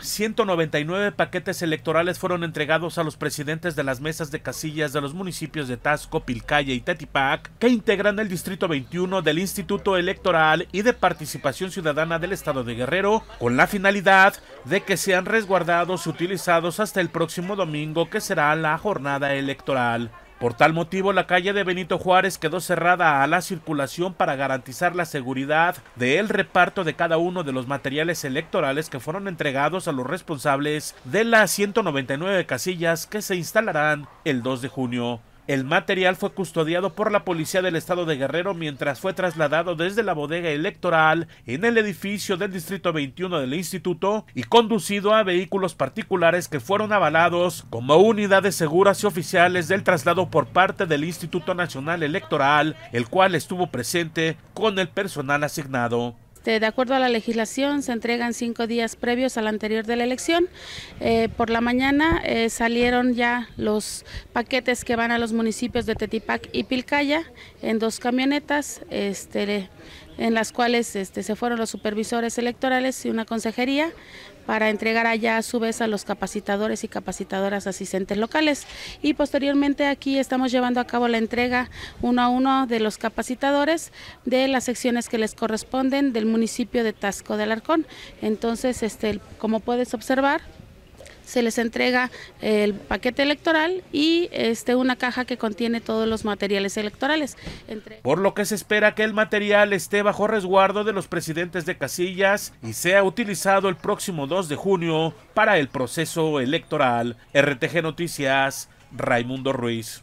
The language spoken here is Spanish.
199 paquetes electorales fueron entregados a los presidentes de las mesas de casillas de los municipios de Tasco, Pilcaya y Tetipac, que integran el Distrito 21 del Instituto Electoral y de Participación Ciudadana del Estado de Guerrero, con la finalidad de que sean resguardados y utilizados hasta el próximo domingo, que será la jornada electoral. Por tal motivo, la calle de Benito Juárez quedó cerrada a la circulación para garantizar la seguridad del reparto de cada uno de los materiales electorales que fueron entregados a los responsables de las 199 casillas que se instalarán el 2 de junio. El material fue custodiado por la policía del estado de Guerrero mientras fue trasladado desde la bodega electoral en el edificio del Distrito 21 del instituto y conducido a vehículos particulares que fueron avalados como unidades seguras y oficiales del traslado por parte del Instituto Nacional Electoral, el cual estuvo presente con el personal asignado. Este, de acuerdo a la legislación, se entregan cinco días previos al anterior de la elección. Eh, por la mañana eh, salieron ya los paquetes que van a los municipios de Tetipac y Pilcaya en dos camionetas. Este, en las cuales este, se fueron los supervisores electorales y una consejería para entregar allá a su vez a los capacitadores y capacitadoras asistentes locales. Y posteriormente aquí estamos llevando a cabo la entrega uno a uno de los capacitadores de las secciones que les corresponden del municipio de Tasco de Alarcón. Entonces, este, como puedes observar, se les entrega el paquete electoral y este, una caja que contiene todos los materiales electorales. Por lo que se espera que el material esté bajo resguardo de los presidentes de casillas y sea utilizado el próximo 2 de junio para el proceso electoral. RTG Noticias, Raimundo Ruiz.